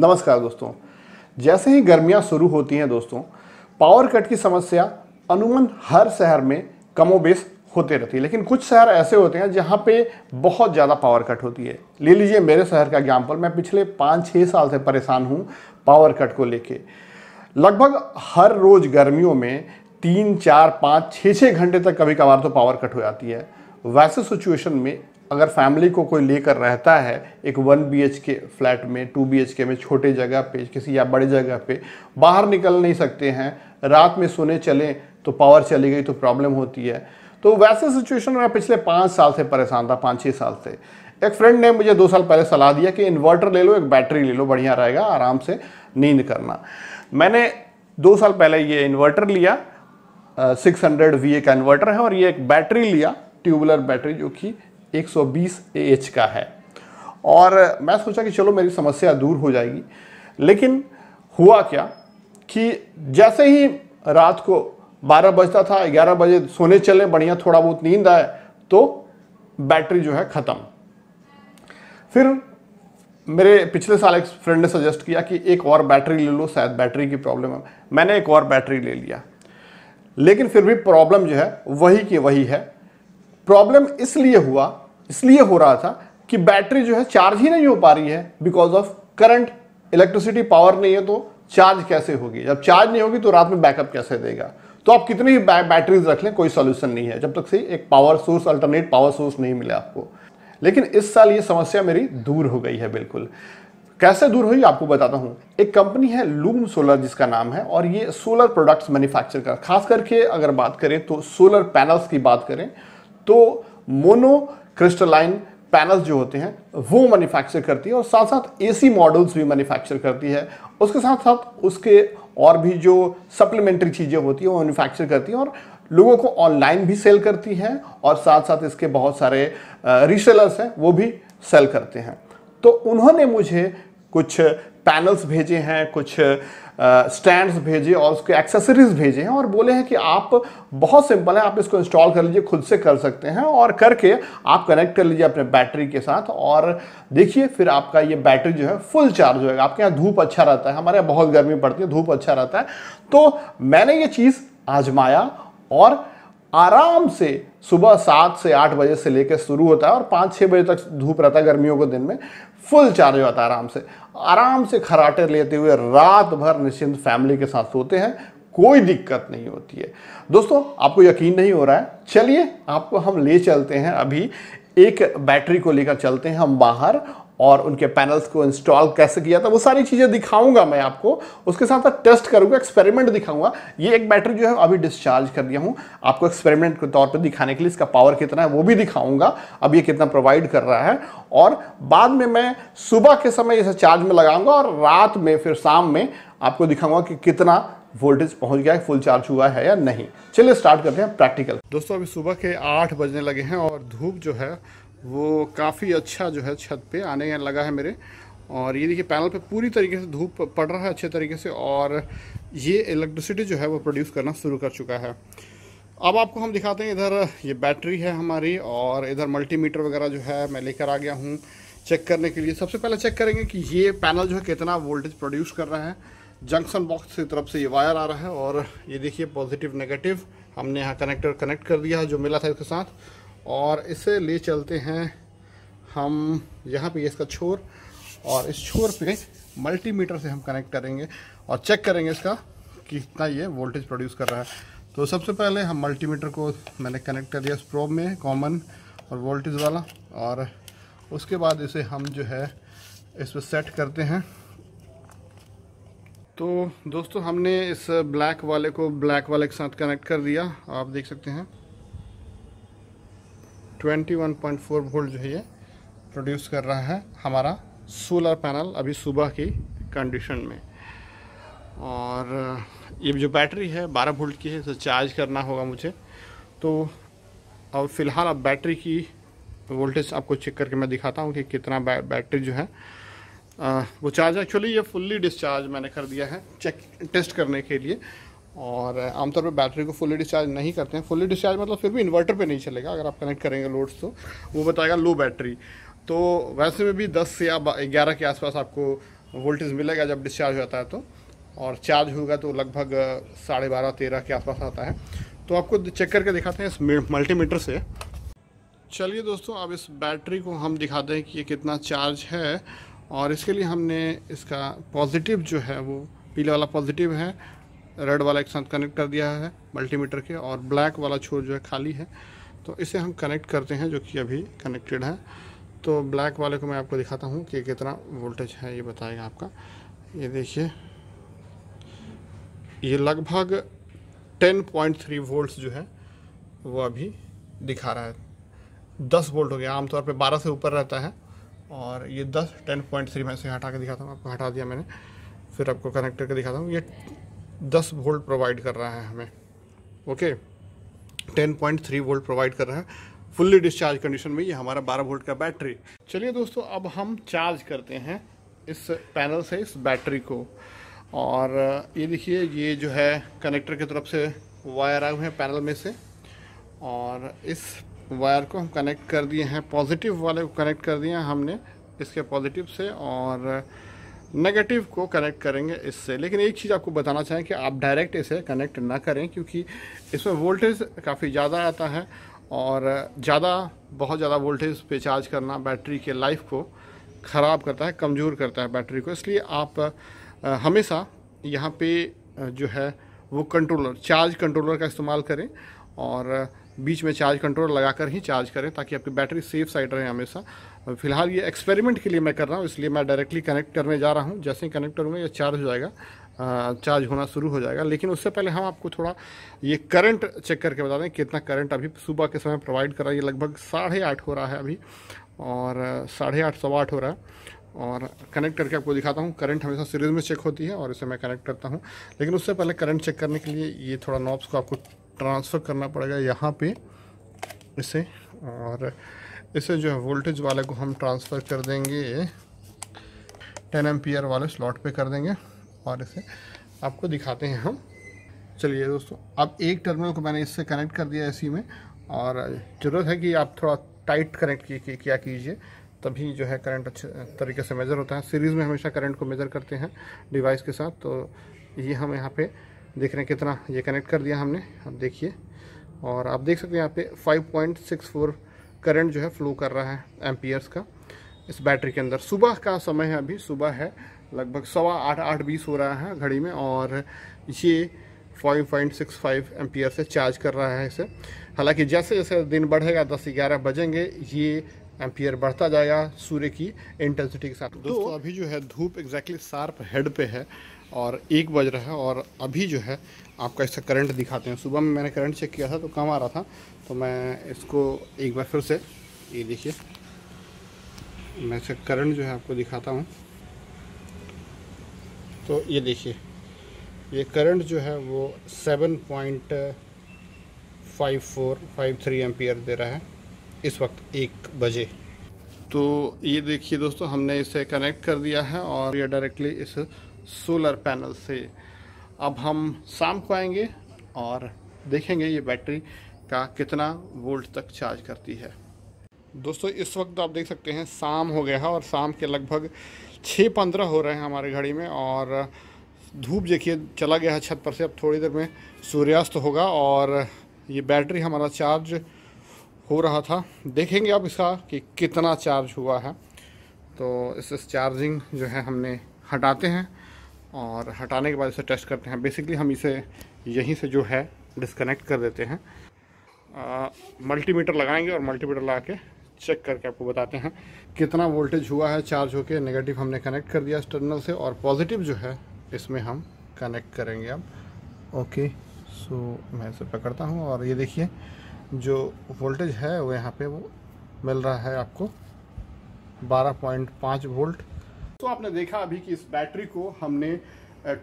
नमस्कार दोस्तों जैसे ही गर्मियां शुरू होती हैं दोस्तों पावर कट की समस्या अनुमन हर शहर में कमोबेश होते रहती है लेकिन कुछ शहर ऐसे होते हैं जहां पे बहुत ज़्यादा पावर कट होती है ले लीजिए मेरे शहर का एग्जाम्पल मैं पिछले पाँच छः साल से परेशान हूँ पावर कट को लेके लगभग हर रोज़ गर्मियों में तीन चार पाँच छः छः घंटे तक कभी कभार तो पावर कट हो जाती है वैसे सिचुएशन में अगर फैमिली को कोई लेकर रहता है एक वन बी के फ्लैट में टू बी के में छोटे जगह पे किसी या बड़े जगह पे बाहर निकल नहीं सकते हैं रात में सोने चले तो पावर चली गई तो प्रॉब्लम होती है तो वैसे सिचुएशन में पिछले पाँच साल से परेशान था पाँच छः साल से एक फ्रेंड ने मुझे दो साल पहले सलाह दिया कि इन्वर्टर ले लो एक बैटरी ले लो बढ़िया रहेगा आराम से नींद करना मैंने दो साल पहले ये इन्वर्टर लिया सिक्स हंड्रेड वी का इन्वर्टर है और ये एक बैटरी लिया ट्यूबुलर बैटरी जो कि 120 सौ का है और मैं सोचा कि चलो मेरी समस्या दूर हो जाएगी लेकिन हुआ क्या कि जैसे ही रात को 12 बजता था 11 बजे सोने चले बढ़िया थोड़ा बहुत नींद आए तो बैटरी जो है ख़त्म फिर मेरे पिछले साल एक फ्रेंड ने सजेस्ट किया कि एक और बैटरी ले लो शायद बैटरी की प्रॉब्लम है मैंने एक और बैटरी ले लिया लेकिन फिर भी प्रॉब्लम जो है वही की वही है प्रॉब्लम इसलिए हुआ इसलिए हो रहा था कि बैटरी जो है चार्ज ही नहीं हो पा रही है because of current electricity power नहीं है तो चार्ज कैसे होगी जब चार्ज नहीं होगी तो रात में बैकअप कैसे देगा तो आप कितनी बैटरीज रख लें कोई सोल्यूशन नहीं है जब तक से एक power source alternate power source नहीं मिला आपको लेकिन इस साल ये समस्या मेरी दूर हो गई है बिल्कुल कैसे दूर हुई आपको बताता हूँ एक कंपनी है लूम सोलर जिसका नाम है और ये सोलर प्रोडक्ट्स मैन्युफैक्चर कर खास करके अगर बात करें तो सोलर पैनल्स की बात करें तो मोनो क्रिस्टलाइन पैनल्स जो होते हैं वो मैन्युफैक्चर करती है और साथ साथ एसी मॉडल्स भी मैन्युफैक्चर करती है उसके साथ साथ उसके और भी जो सप्लीमेंट्री चीज़ें होती हैं वो मैन्युफैक्चर करती हैं और लोगों को ऑनलाइन भी सेल करती हैं और साथ साथ इसके बहुत सारे रीसेलर्स हैं वो भी सेल करते हैं तो उन्होंने मुझे कुछ पैनल्स भेजे हैं कुछ स्टैंड्स भेजे और उसके एक्सेसरीज भेजे हैं और बोले हैं कि आप बहुत सिंपल है आप इसको इंस्टॉल कर लीजिए खुद से कर सकते हैं और करके आप कनेक्ट कर लीजिए अपने बैटरी के साथ और देखिए फिर आपका ये बैटरी जो है फुल चार्ज होएगा आपके यहाँ धूप अच्छा रहता है हमारे यहाँ बहुत गर्मी पड़ती है धूप अच्छा रहता है तो मैंने ये चीज़ आजमाया और आराम से सुबह सात से आठ बजे से लेकर शुरू होता है और पाँच छः बजे तक धूप रहता है गर्मियों के दिन में फुल चार्ज हो जाता है आराम से आराम से खराटे लेते हुए रात भर निश्चिंत फैमिली के साथ सोते हैं कोई दिक्कत नहीं होती है दोस्तों आपको यकीन नहीं हो रहा है चलिए आपको हम ले चलते हैं अभी एक बैटरी को लेकर चलते हैं हम बाहर और उनके पैनल्स को इंस्टॉल कैसे किया था वो सारी चीज़ें दिखाऊंगा मैं आपको उसके साथ साथ टेस्ट करूंगा एक्सपेरिमेंट दिखाऊंगा ये एक बैटरी जो है अभी डिस्चार्ज कर दिया हूँ आपको एक्सपेरिमेंट के तौर पर दिखाने के लिए इसका पावर कितना है वो भी दिखाऊंगा अब ये कितना प्रोवाइड कर रहा है और बाद में मैं सुबह के समय इसे चार्ज में लगाऊंगा और रात में फिर शाम में आपको दिखाऊंगा कि कितना वोल्टेज पहुंच गया है फुल चार्ज हुआ है या नहीं चलिए स्टार्ट करते हैं प्रैक्टिकल दोस्तों अभी सुबह के आठ बजने लगे हैं और धूप जो है वो काफ़ी अच्छा जो है छत पे आने लगा है मेरे और ये देखिए पैनल पे पूरी तरीके से धूप पड़ रहा है अच्छे तरीके से और ये इलेक्ट्रिसिटी जो है वो प्रोड्यूस करना शुरू कर चुका है अब आपको हम दिखाते हैं इधर ये बैटरी है हमारी और इधर मल्टीमीटर वगैरह जो है मैं लेकर आ गया हूँ चेक करने के लिए सबसे पहले चेक करेंगे कि ये पैनल जो है कितना वोल्टेज प्रोड्यूस कर रहा है जंक्शन बॉक्स की तरफ से ये वायर आ रहा है और ये देखिए पॉजिटिव नेगेटिव हमने यहाँ कनेक्टर कनेक्ट कर दिया है जो मिला था इसके साथ और इसे ले चलते हैं हम यहाँ पे इसका छोर और इस छोर पे मल्टीमीटर से हम कनेक्ट करेंगे और चेक करेंगे इसका कितना ये वोल्टेज प्रोड्यूस कर रहा है तो सबसे पहले हम मल्टीमीटर को मैंने कनेक्ट कर दिया इस प्रोब में कॉमन और वोल्टेज वाला और उसके बाद इसे हम जो है इस पर सेट करते हैं तो दोस्तों हमने इस ब्लैक वाले को ब्लैक वाले के साथ कनेक्ट कर दिया आप देख सकते हैं 21.4 वोल्ट जो है ये प्रोड्यूस कर रहा है हमारा सोलर पैनल अभी सुबह की कंडीशन में और ये जो बैटरी है 12 वोल्ट की है इसे चार्ज करना होगा मुझे तो और फिलहाल अब बैटरी की वोल्टेज आपको चेक करके मैं दिखाता हूँ कि कितना बै, बैटरी जो है आ, वो चार्ज एक्चुअली ये फुल्ली डिस्चार्ज मैंने कर दिया है चेक टेस्ट करने के लिए और आमतौर पर बैटरी को फुली डिस्चार्ज नहीं करते हैं फुली डिस्चार्ज मतलब फिर भी इन्वर्टर पे नहीं चलेगा अगर आप कनेक्ट करेंगे लोड्स तो वो बताएगा लो बैटरी तो वैसे में भी 10 या 11 के आसपास आपको वोल्टेज मिलेगा जब डिस्चार्ज होता है तो और चार्ज होगा तो लगभग साढ़े बारह तेरह के आसपास आता है तो आपको चेक करके दिखाते हैं इस मल्टीमीटर से चलिए दोस्तों अब इस बैटरी को हम दिखाते हैं कि ये कितना चार्ज है और इसके लिए हमने इसका पॉजिटिव जो है वो पीला वाला पॉजिटिव है रेड वाला एक साथ कनेक्ट कर दिया है मल्टीमीटर के और ब्लैक वाला छोर जो है खाली है तो इसे हम कनेक्ट करते हैं जो कि अभी कनेक्टेड है तो ब्लैक वाले को मैं आपको दिखाता हूँ कि कितना वोल्टेज है ये बताएगा आपका ये देखिए ये लगभग 10.3 वोल्ट्स जो है वो अभी दिखा रहा है 10 वोल्ट हो गया आमतौर पे 12 से ऊपर रहता है और ये 10 10.3 मैं इसे हटा के दिखाता हूँ आपको हटा दिया मैंने फिर आपको कनेक्ट करके दिखाता हूँ ये दस वोल्ट प्रोवाइड कर रहा है हमें okay ten point three volt provide कर रहा है फुल्ली डिस्चार्ज कंडीशन में ये हमारा बारह वोल्ट का बैटरी चलिए दोस्तों अब हम चार्ज करते हैं इस पैनल से इस बैटरी को और ये देखिए ये जो है कनेक्टर की तरफ से वायर आए हुए हैं पैनल में से और इस वायर को हम कनेक्ट कर दिए हैं पॉजिटिव वाले को कनेक्ट कर दिए हैं हमने इसके पॉजिटिव से और नेगेटिव को कनेक्ट करेंगे इससे लेकिन एक चीज़ आपको बताना चाहें कि आप डायरेक्ट इसे कनेक्ट ना करें क्योंकि इसमें वोल्टेज काफ़ी ज़्यादा आता है और ज़्यादा बहुत ज़्यादा वोल्टेज पे चार्ज करना बैटरी के लाइफ को ख़राब करता है कमज़ोर करता है बैटरी को इसलिए आप हमेशा यहाँ पे जो है वो कंट्रोलर चार्ज कंट्रोलर का इस्तेमाल करें और बीच में चार्ज कंट्रोल लगाकर ही चार्ज करें ताकि आपकी बैटरी सेफ साइड रहे हमेशा फिलहाल ये एक्सपेरिमेंट के लिए मैं कर रहा हूँ इसलिए मैं डायरेक्टली कनेक्ट करने जा रहा हूँ जैसे ही कनेक्ट करूँगा ये चार्ज हो जाएगा चार्ज होना शुरू हो जाएगा लेकिन उससे पहले हम आपको थोड़ा ये करंट चेक करके बता दें कितना करंट अभी सुबह के समय प्रोवाइड कर रहा है ये लगभग साढ़े आठ हो रहा है अभी और साढ़े आठ सवा आठ हो रहा है और कनेक्ट करके आपको दिखाता हूँ करंट हमेशा सीरीज में चेक होती है और इसे मैं कनेक्ट करता हूँ लेकिन उससे पहले करंट चेक करने के लिए ये थोड़ा नॉब्स को आपको ट्रांसफ़र करना पड़ेगा यहाँ पे इसे और इसे जो है वोल्टेज वाले को हम ट्रांसफ़र कर देंगे टेन एम वाले स्लॉट पे कर देंगे और इसे आपको दिखाते हैं हम चलिए दोस्तों अब एक टर्मिनल को मैंने इससे कनेक्ट कर दिया इसी में और ज़रूरत है कि आप थोड़ा टाइट कनेक्ट की, की, कीजिए तभी जो है करंट अच्छे तरीके से मेज़र होता है सीरीज़ में हमेशा करंट को मेज़र करते हैं डिवाइस के साथ तो ये हम यहाँ पे देख रहे हैं कितना ये कनेक्ट कर दिया हमने अब देखिए और आप देख सकते हैं यहाँ पे 5.64 करंट जो है फ्लो कर रहा है एम्पियर्स का इस बैटरी के अंदर सुबह का समय है अभी सुबह है लगभग सवा आठ आठ बीस हो रहा है घड़ी में और ये 5.65 पॉइंट एम्पियर से चार्ज कर रहा है इसे हालांकि जैसे जैसे दिन बढ़ेगा दस ग्यारह बजेंगे ये एम्पियर बढ़ता जाएगा सूर्य की इंटेंसिटी के साथ दोस्तों अभी जो है धूप एग्जैक्टली शार्प हेड पे है और एक बज रहा है और अभी जो है आपका इसका करंट दिखाते हैं सुबह में मैंने करंट चेक किया था तो कम आ रहा था तो मैं इसको एक बार फिर से ये देखिए मैं इसका करंट जो है आपको दिखाता हूँ तो ये देखिए ये करंट जो है वो seven point five four five three M दे रहा है इस वक्त एक बजे तो ये देखिए दोस्तों हमने इसे कनेक्ट कर दिया है और ये डायरेक्टली इस सोलर पैनल से अब हम शाम को आएंगे और देखेंगे ये बैटरी का कितना वोल्ट तक चार्ज करती है दोस्तों इस वक्त आप देख सकते हैं शाम हो गया है और शाम के लगभग छः पंद्रह हो रहे हैं हमारे घड़ी में और धूप देखिए चला गया है छत पर से अब थोड़ी देर में सूर्यास्त होगा और ये बैटरी हमारा चार्ज हो रहा था देखेंगे आप इसका कि कितना चार्ज हुआ है तो इस चार्जिंग जो है हमने हटाते हैं और हटाने के बाद इसे टेस्ट करते हैं बेसिकली हम इसे यहीं से जो है डिस्कनेक्ट कर देते हैं मल्टीमीटर लगाएंगे और मल्टीमीटर लगा के चेक करके आपको बताते हैं कितना वोल्टेज हुआ है चार्ज होके नेगेटिव हमने कनेक्ट कर दिया टर्मिनल से और पॉजिटिव जो है इसमें हम कनेक्ट करेंगे अब ओके सो मैं इसे पकड़ता हूँ और ये देखिए जो वोल्टेज है वो यहाँ पर वो मिल रहा है आपको बारह वोल्ट दोस्तों आपने देखा अभी कि इस बैटरी को हमने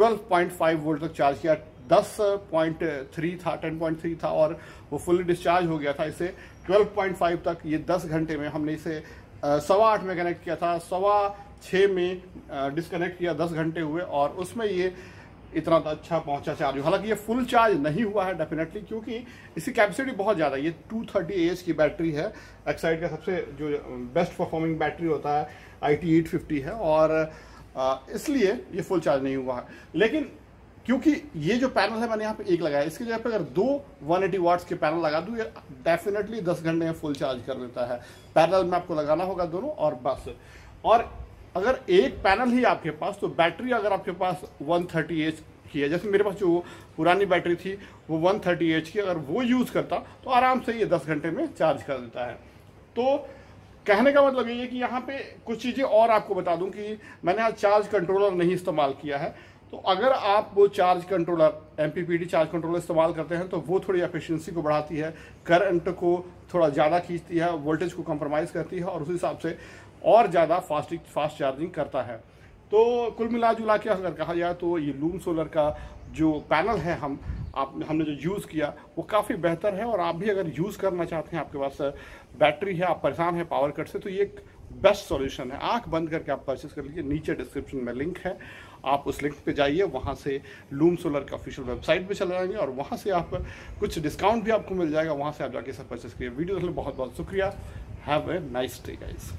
12.5 वोल्ट तक चार्ज किया 10.3 था 10.3 था और वो फुल्ली डिस्चार्ज हो गया था इसे 12.5 तक ये 10 घंटे में हमने इसे सवा आठ में कनेक्ट किया था सवा छः में डिसकनेक्ट किया 10 घंटे हुए और उसमें ये इतना तो अच्छा पहुंचा चार्ज हालांकि ये फुल चार्ज नहीं हुआ है डेफिनेटली क्योंकि इसकी कैपेसिटी बहुत ज़्यादा ये 230 थर्टी की बैटरी है एक्साइड का सबसे जो बेस्ट परफॉर्मिंग बैटरी होता है आई टी एट फिफ्टी है और इसलिए ये फुल चार्ज नहीं हुआ है लेकिन क्योंकि ये जो पैनल है मैंने यहाँ पे एक लगाया इसकी जगह पे अगर दो 180 एटी वाट्स के पैनल लगा दूँ ये डेफिनेटली 10 घंटे में फुल चार्ज कर देता है पैनल में आपको लगाना होगा दोनों और बस और अगर एक पैनल ही आपके पास तो बैटरी अगर आपके पास 130 थर्टी एच की है जैसे मेरे पास जो पुरानी बैटरी थी वो 130 थर्टी एच की अगर वो यूज़ करता तो आराम से ये 10 घंटे में चार्ज कर देता है तो कहने का मतलब ये है कि यहाँ पे कुछ चीज़ें और आपको बता दूँ कि मैंने आज चार्ज कंट्रोलर नहीं इस्तेमाल किया है तो अगर आप वो charge controller M charge controller इस्तेमाल करते हैं तो वो थोड़ी एफिशिएंसी को बढ़ाती है करंट को थोड़ा ज़्यादा खींचती है वोल्टेज को कम्प्रोमाइज़ करती है और उस हिसाब से और ज़्यादा फास्ट फास्ट चार्जिंग करता है तो कुल मिला जुला के अगर कहा जाए तो ये लूम सोलर का जो पैनल है हम आप हमने जो यूज़ किया वो काफ़ी बेहतर है और आप भी अगर यूज़ करना चाहते हैं आपके पास बैटरी है आप परेशान हैं पावर कट से तो ये एक बेस्ट सॉल्यूशन है आंख बंद करके आप परचेस कर लीजिए नीचे डिस्क्रिप्शन में लिंक है आप उस लिंक पे जाइए वहाँ से लूम सोलर का ऑफिशियल वेबसाइट पे चले जाएंगे और वहाँ से आप कुछ डिस्काउंट भी आपको मिल जाएगा वहाँ से आप जाके सब परचेस करिए वीडियो देख बहुत बहुत शुक्रिया have a nice day guys